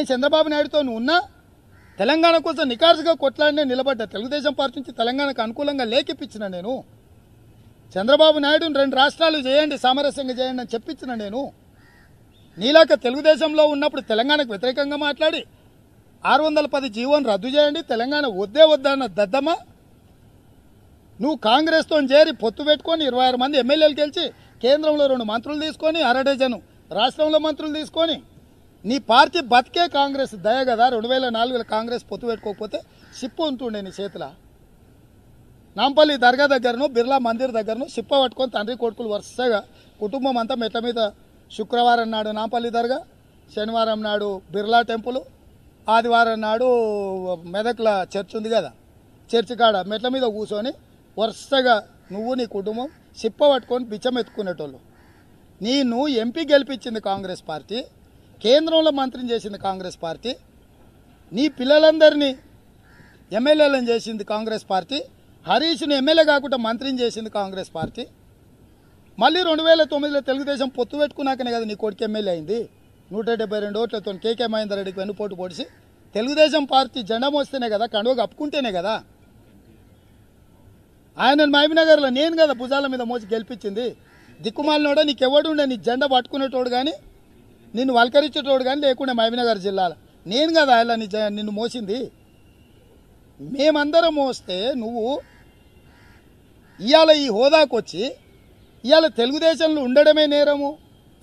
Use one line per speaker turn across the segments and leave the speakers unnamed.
నేను చంద్రబాబు నాయుడుతో ఉన్నా తెలంగాణ కోసం నికార్సుగా కొట్లాడినే నిలబడ్డా తెలుగుదేశం పార్టీ నుంచి తెలంగాణకు అనుకూలంగా లేఖిప్పించిన నేను చంద్రబాబు నాయుడుని రెండు రాష్ట్రాలు చేయండి సామరస్యంగా చేయండి అని చెప్పించిన నేను నీలాక తెలుగుదేశంలో ఉన్నప్పుడు తెలంగాణకు వ్యతిరేకంగా మాట్లాడి ఆరు వందల పది జీవోని రద్దు చేయండి తెలంగాణ వద్దే వద్దన్న దద్దమ్మా నువ్వు కాంగ్రెస్తో చేరి పొత్తు పెట్టుకొని ఇరవై ఆరు మంది ఎమ్మెల్యేలు గెలిచి కేంద్రంలో రెండు మంత్రులు తీసుకొని అరడజను రాష్ట్రంలో మంత్రులు తీసుకొని నీ పార్టీ బతికే కాంగ్రెస్ దయ కదా రెండు వేల నాలుగులో కాంగ్రెస్ పొత్తు పెట్టుకోకపోతే సిప్పు ఉంటుండే నీ చేతిలో నాంపల్లి దర్గా దగ్గరను బిర్లా మందిర్ దగ్గరను సిప్ప పట్టుకొని తండ్రి కొడుకులు వరుసగా కుటుంబం అంతా మెట్ల మీద శుక్రవారం నాడు నాంపల్లి దర్గా శనివారం నాడు బిర్లా టెంపుల్ ఆదివారం నాడు మెదక్ల చర్చ్ ఉంది కదా చర్చి కాడ మెట్ల మీద కూర్చొని వరుసగా నువ్వు నీ కుటుంబం సిప్ప పట్టుకొని బిచ్చం ఎత్తుకునేటోళ్ళు నేను ఎంపీ గెలిపించింది కాంగ్రెస్ పార్టీ కేంద్రంలో మంత్రిని చేసింది కాంగ్రెస్ పార్టీ నీ పిల్లలందరినీ ఎమ్మెల్యేలను చేసింది కాంగ్రెస్ పార్టీ హరీష్ను ఎమ్మెల్యే కాకుండా మంత్రిని చేసింది కాంగ్రెస్ పార్టీ మళ్ళీ రెండు వేల తొమ్మిదిలో తెలుగుదేశం పొత్తు పెట్టుకున్నాకనే కదా నీ కొడుకు ఎమ్మెల్యే అయింది నూట డెబ్బై రెండు ఓట్లతో కేకే మహేందర్ రెడ్డికి వెన్నుపోటు పొడిచి తెలుగుదేశం పార్టీ జెండా మోస్తేనే కదా కండువ కప్పుకుంటేనే కదా ఆయన మహబీనగర్లో నేను కదా భుజాల మీద మోసి గెలిపించింది దిక్కుమాలినోడా నీకెవడుండే నీ జెండా పట్టుకునేటోడు కానీ నిన్ను వల్కరించేటోడు కానీ లేకుండా మహబీనగర్ జిల్లాలో నేను కదా ఇలా నిజ నిన్ను మోసింది మేమందరం మోస్తే నువ్వు ఇవాళ ఈ హోదాకు వచ్చి ఇవాళ తెలుగుదేశంలో ఉండడమే నేరము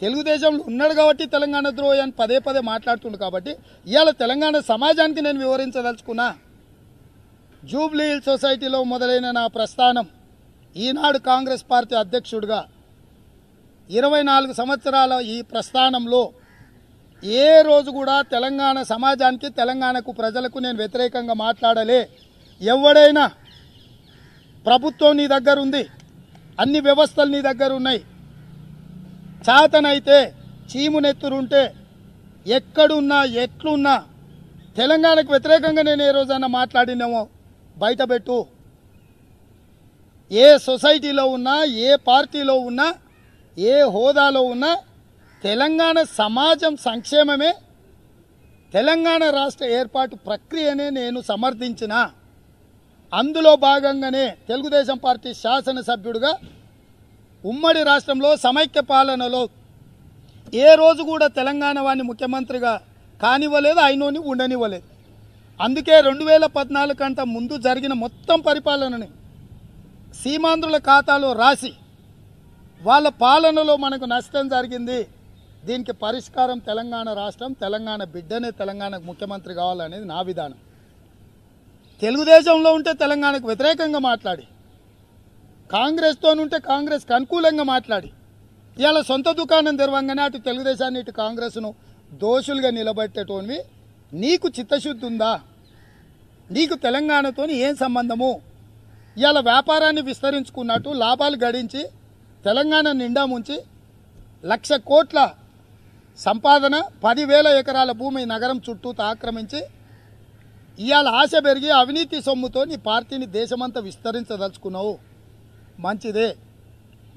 తెలుగుదేశంలో ఉన్నాడు కాబట్టి తెలంగాణ ద్రోహి అని పదే పదే మాట్లాడుతుండు కాబట్టి ఇవాళ తెలంగాణ సమాజానికి నేను వివరించదలుచుకున్నా జూబ్లీ హిల్ సొసైటీలో మొదలైన నా ప్రస్థానం ఈనాడు కాంగ్రెస్ పార్టీ అధ్యక్షుడిగా ఇరవై నాలుగు సంవత్సరాల ఈ ప్రస్థానంలో ఏ రోజు కూడా తెలంగాణ సమాజానికి తెలంగాణకు ప్రజలకు నేను వ్యతిరేకంగా మాట్లాడలే ఎవడైనా ప్రభుత్వం నీ దగ్గర ఉంది అన్ని వ్యవస్థలు నీ దగ్గర ఉన్నాయి చాతనైతే చీమునెత్తురుంటే ఎక్కడున్నా ఎట్లున్నా తెలంగాణకు వ్యతిరేకంగా నేను ఏ రోజైనా మాట్లాడినామో బయటపెట్టు ఏ సొసైటీలో ఉన్నా ఏ పార్టీలో ఉన్నా ఏ హోదాలో ఉన్నా తెలంగాణ సమాజం సంక్షేమమే తెలంగాణ రాష్ట్ర ఏర్పాటు ప్రక్రియనే నేను సమర్థించిన అందులో భాగంగానే తెలుగుదేశం పార్టీ శాసనసభ్యుడిగా ఉమ్మడి రాష్ట్రంలో సమైక్య పాలనలో ఏ రోజు కూడా తెలంగాణ వాడిని ముఖ్యమంత్రిగా కానివ్వలేదు అయినోని ఉండనివ్వలేదు అందుకే రెండు వేల పద్నాలుగు కంటే ముందు జరిగిన మొత్తం పరిపాలనని సీమాంధ్రుల ఖాతాలో రాసి వాళ్ళ పాలనలో మనకు నష్టం జరిగింది దీనికి పరిష్కారం తెలంగాణ రాష్ట్రం తెలంగాణ బిడ్డనే తెలంగాణకు ముఖ్యమంత్రి కావాలనేది నా విధానం తెలుగుదేశంలో ఉంటే తెలంగాణకు వ్యతిరేకంగా మాట్లాడి కాంగ్రెస్తో ఉంటే కాంగ్రెస్కి అనుకూలంగా మాట్లాడి ఇవాళ సొంత దుకాణం తెరవంగానే అటు తెలుగుదేశాన్ని ఇటు కాంగ్రెస్ను దోషులుగా నిలబెట్టేటోనివి నీకు చిత్తశుద్ధి ఉందా నీకు తెలంగాణతో ఏం సంబంధము ఇవాళ వ్యాపారాన్ని విస్తరించుకున్నట్టు లాభాలు గడించి తెలంగాణ నిండా ముంచి లక్ష కోట్ల సంపాదన పదివేల ఎకరాల భూమి నగరం చుట్టూ ఆక్రమించి ఇవాళ ఆశ పెరిగి అవినీతి సొమ్ముతో నీ పార్టీని దేశమంతా విస్తరించదలుచుకున్నావు మంచిదే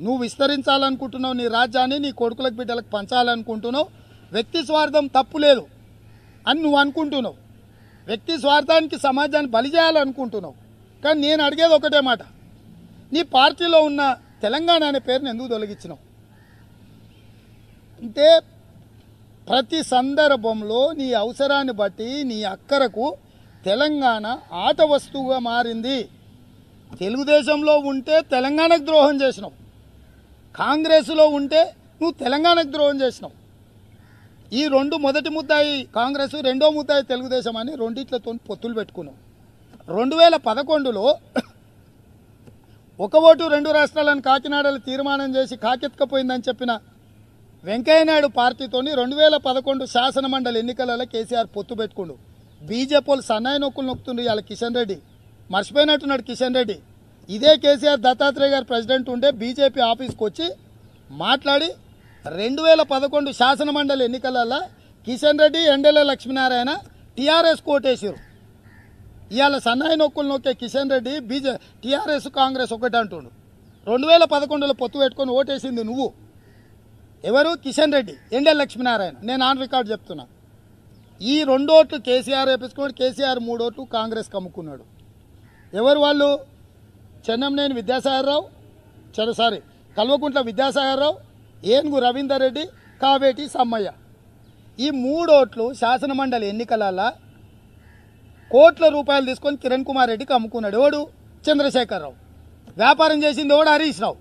నువ్వు విస్తరించాలనుకుంటున్నావు నీ రాజ్యాన్ని నీ కొడుకులకు బిడ్డలకు పంచాలనుకుంటున్నావు వ్యక్తి స్వార్థం తప్పు లేదు అని నువ్వు అనుకుంటున్నావు వ్యక్తి స్వార్థానికి సమాజాన్ని బలి చేయాలనుకుంటున్నావు కానీ నేను అడిగేది ఒకటే మాట నీ పార్టీలో ఉన్న తెలంగాణ అనే పేరుని ఎందుకు తొలగించినావు అంటే ప్రతి సందర్భంలో నీ అవసరాన్ని బట్టి నీ అక్కరకు తెలంగాణ ఆట వస్తువుగా మారింది తెలుగుదేశంలో ఉంటే తెలంగాణకు ద్రోహం చేసినావు కాంగ్రెస్లో ఉంటే నువ్వు తెలంగాణకు ద్రోహం చేసినావు ఈ రెండు మొదటి ముద్దాయి కాంగ్రెస్ రెండో ముద్దాయి తెలుగుదేశం అని రెండిట్లతో పొత్తులు పెట్టుకున్నావు రెండు వేల పదకొండులో ఒక ఓటు రెండు రాష్ట్రాలను కాకినాడలో తీర్మానం చేసి కాకెత్తకపోయిందని చెప్పిన వెంకయ్యనాయుడు పార్టీతోని రెండు వేల పదకొండు శాసనమండలి ఎన్నికలలో కేసీఆర్ పొత్తు పెట్టుకుండు బీజేపీ వాళ్ళు సన్నాయి నొక్కులు నొక్కుతుండే ఇవాళ కిషన్ రెడ్డి మర్చిపోయినట్టున్నాడు కిషన్ రెడ్డి ఇదే కేసీఆర్ దత్తాత్రేయ గారు ప్రెసిడెంట్ ఉండే బీజేపీ ఆఫీస్కి వచ్చి మాట్లాడి రెండు వేల పదకొండు శాసనమండలి ఎన్నికలలో కిషన్ రెడ్డి ఎండెల లక్ష్మీనారాయణ టీఆర్ఎస్ కోటేశారు ఇవాళ సన్నాయి నొక్కులు నొక్కే కిషన్ రెడ్డి బీజే టీఆర్ఎస్ కాంగ్రెస్ ఒకటే అంటుండు రెండు వేల పదకొండులో పొత్తు పెట్టుకొని ఓటేసింది నువ్వు ఎవరు కిషన్ రెడ్డి ఎండే లక్ష్మీనారాయణ నేను ఆన్ రికార్డ్ చెప్తున్నా ఈ రెండు ఓట్లు కేసీఆర్ వేపించుకున్నాడు కేసీఆర్ మూడు ఓట్లు కాంగ్రెస్కి అమ్ముకున్నాడు ఎవరు వాళ్ళు చెన్నంనేని విద్యాసాగర్రావు చెరు సారీ కల్వకుంట్ల విద్యాసాగర్రావు ఏనుగు రవీందర్ రెడ్డి కావేటి సమ్మయ్య ఈ మూడు ఓట్లు శాసనమండలి ఎన్నికలలో కోట్ల రూపాయలు తీసుకొని కిరణ్ కుమార్ రెడ్డికి అమ్ముకున్నాడు ఎవడు చంద్రశేఖరరావు వ్యాపారం చేసింది ఎవడు హరీష్ రావు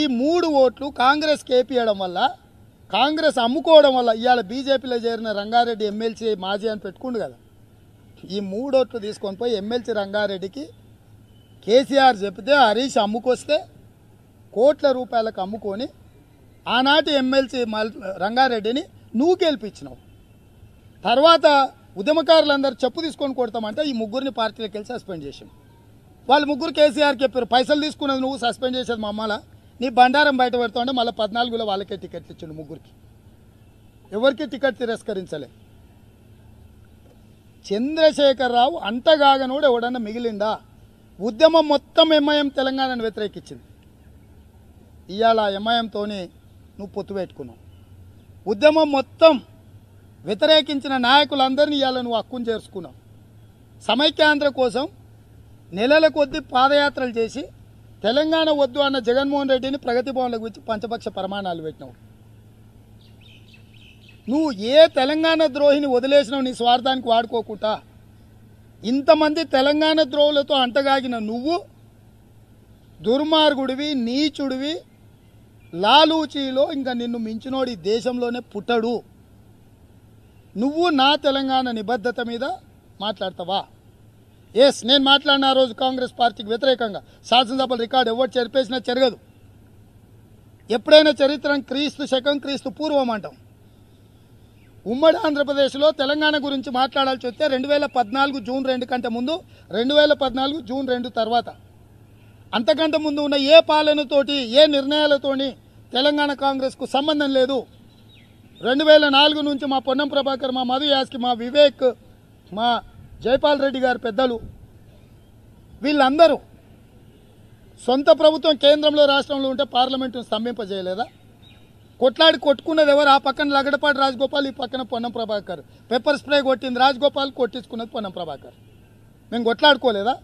ఈ మూడు ఓట్లు కాంగ్రెస్ కేపీయడం వల్ల కాంగ్రెస్ అమ్ముకోవడం వల్ల ఇవాళ బీజేపీలో చేరిన రంగారెడ్డి ఎమ్మెల్సీ మాజీ అని పెట్టుకుండు కదా ఈ మూడు ఓట్లు తీసుకొని పోయి ఎమ్మెల్సీ రంగారెడ్డికి కేసీఆర్ చెప్తే హరీష్ అమ్ముకొస్తే కోట్ల రూపాయలకు అమ్ముకొని ఆనాటి ఎమ్మెల్సీ మల్ రంగారెడ్డిని నువ్వు గెలిపించినావు తర్వాత ఉద్యమకారులందరూ చెప్పు తీసుకొని కొడతామంటే ఈ ముగ్గురిని పార్టీలోకి వెళ్ళి సస్పెండ్ చేసాం వాళ్ళు ముగ్గురు కేసీఆర్ చెప్పారు పైసలు తీసుకున్నది నువ్వు సస్పెండ్ చేసేది మా అమ్మలా నీ బండారం బయట ఉంటే మళ్ళీ పద్నాలుగులో వాళ్ళకే టికెట్లు ఇచ్చిండు ముగ్గురికి ఎవరికి టికెట్ తిరస్కరించలే చంద్రశేఖరరావు అంతగాగనుడు ఎవడన్నా మిగిలిందా ఉద్యమం మొత్తం ఎంఐఎం తెలంగాణను వ్యతిరేకించింది ఇవాళ ఎంఐఎంతోనే నువ్వు పొత్తు పెట్టుకున్నావు ఉద్యమం మొత్తం వ్యతిరేకించిన నాయకులందరినీ ఇవాళ నువ్వు హక్కును చేర్చుకున్నావు సమైక్యాంధ్ర కోసం నెలల కొద్దీ పాదయాత్రలు చేసి తెలంగాణ వద్దు అన్న జగన్మోహన్ రెడ్డిని ప్రగతి భవన్లకు వచ్చి పంచపక్ష ప్రమాణాలు పెట్టినావు నువ్వు ఏ తెలంగాణ ద్రోహిని వదిలేసినావు నీ స్వార్థానికి వాడుకోకుండా ఇంతమంది తెలంగాణ ద్రోహులతో అంటగాగిన నువ్వు దుర్మార్గుడివి నీచుడివి లాలూచీలో ఇంకా నిన్ను మించినోడు ఈ దేశంలోనే పుట్టడు నువ్వు నా తెలంగాణ నిబద్ధత మీద మాట్లాడతావా ఎస్ నేను మాట్లాడిన రోజు కాంగ్రెస్ పార్టీకి వ్యతిరేకంగా శాసనసభల రికార్డు ఎవరు చెరిపేసినా చెరగదు ఎప్పుడైనా చరిత్రం క్రీస్తు శకం క్రీస్తు పూర్వం అంటాం ఉమ్మడి ఆంధ్రప్రదేశ్లో తెలంగాణ గురించి మాట్లాడాల్సి వస్తే రెండు వేల పద్నాలుగు జూన్ రెండు కంటే ముందు రెండు వేల పద్నాలుగు జూన్ రెండు తర్వాత అంతకంటే ముందు ఉన్న ఏ పాలనతోటి ఏ నిర్ణయాలతోని తెలంగాణ కాంగ్రెస్కు సంబంధం లేదు రెండు వేల నాలుగు నుంచి మా పొన్నం ప్రభాకర్ మా మధు యాస్కి మా వివేక్ మా జైపాల్ రెడ్డి గారు పెద్దలు వీళ్ళందరూ సొంత ప్రభుత్వం కేంద్రంలో రాష్ట్రంలో ఉంటే పార్లమెంటును స్తంభింపజేయలేదా కొట్లాడి కొట్టుకున్నది ఎవరు ఆ పక్కన లగడపాటి రాజగోపాల్ ఈ పక్కన పొన్నం ప్రభాకర్ పెప్పర్ స్ప్రే కొట్టింది రాజగోపాల్ కొట్టించుకున్నది పొన్నం ప్రభాకర్ మేము కొట్లాడుకోలేదా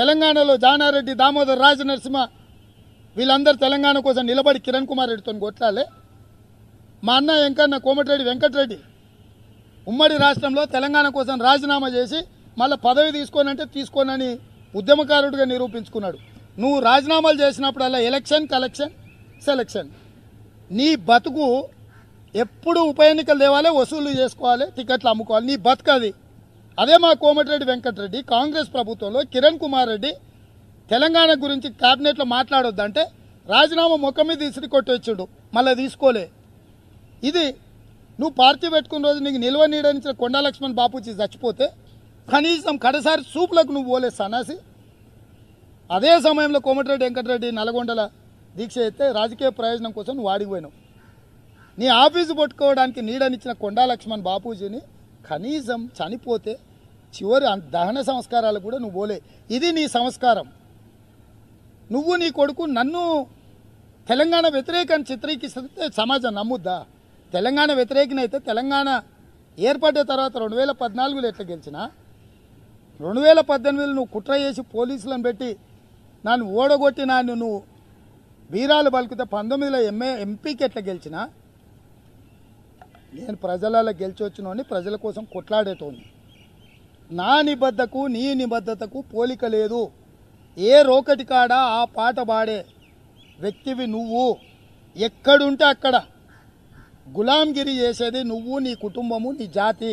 తెలంగాణలో జానారెడ్డి దామోదర్ రాజనరసింహ వీళ్ళందరూ తెలంగాణ కోసం నిలబడి కిరణ్ కుమార్ రెడ్డితో కొట్లాడలే మా అన్న వెంకన్న కోమటిరెడ్డి వెంకటరెడ్డి ఉమ్మడి రాష్ట్రంలో తెలంగాణ కోసం రాజీనామా చేసి మళ్ళీ పదవి తీసుకోనంటే తీసుకోనని ఉద్యమకారుడిగా నిరూపించుకున్నాడు నువ్వు రాజీనామాలు చేసినప్పుడల్లా ఎలక్షన్ కలెక్షన్ సెలక్షన్ నీ బతుకు ఎప్పుడు ఉప ఎన్నికలు తేవాలి వసూలు చేసుకోవాలి టికెట్లు అమ్ముకోవాలి నీ బతుకు అది అదే మా కోమటిరెడ్డి వెంకటరెడ్డి కాంగ్రెస్ ప్రభుత్వంలో కిరణ్ కుమార్ రెడ్డి తెలంగాణ గురించి క్యాబినెట్లో మాట్లాడొద్దంటే రాజీనామా ముఖం మీద ఇసిరి కొట్టొచ్చుడు మళ్ళీ తీసుకోలే ఇది నువ్వు పార్టీ పెట్టుకున్న రోజు నీకు నిల్వ నీడనిచ్చిన కొండా లక్ష్మణ్ బాపూజీ చచ్చిపోతే కనీసం కడసారి సూపులకు నువ్వు పోలే సన్నాసి అదే సమయంలో కోమటిరెడ్డి వెంకటరెడ్డి నల్గొండల దీక్ష అయితే రాజకీయ ప్రయోజనం కోసం నువ్వు ఆడిపోయినావు నీ ఆఫీసు పట్టుకోవడానికి నీడనిచ్చిన కొండా లక్ష్మణ్ బాపూజీని కనీసం చనిపోతే చివరి దహన సంస్కారాలు కూడా నువ్వు పోలే ఇది నీ సంస్కారం నువ్వు నీ కొడుకు నన్ను తెలంగాణ వ్యతిరేకాన్ని చిత్రీకరిస్తే సమాజం నమ్ముద్దా తెలంగాణ వ్యతిరేకనైతే తెలంగాణ ఏర్పడిన తర్వాత రెండు వేల పద్నాలుగులో ఎట్లా గెలిచినా రెండు వేల పద్దెనిమిదిలో నువ్వు కుట్ర చేసి పోలీసులను పెట్టి నన్ను ఓడగొట్టి నన్ను నువ్వు బీరాలు పలుకుతే పంతొమ్మిదిలో ఎంఏ ఎంపీకి ఎట్లా గెలిచినా నేను ప్రజలలో గెలిచొచ్చినోని ప్రజల కోసం కొట్లాడేటోని నా నిబద్ధకు నీ నిబద్ధతకు పోలిక లేదు ఏ రోకటి కాడ ఆ పాట పాడే వ్యక్తివి నువ్వు ఎక్కడుంటే అక్కడ గులాంగిరి చేసేది నువ్వు నీ కుటుంబము నీ జాతి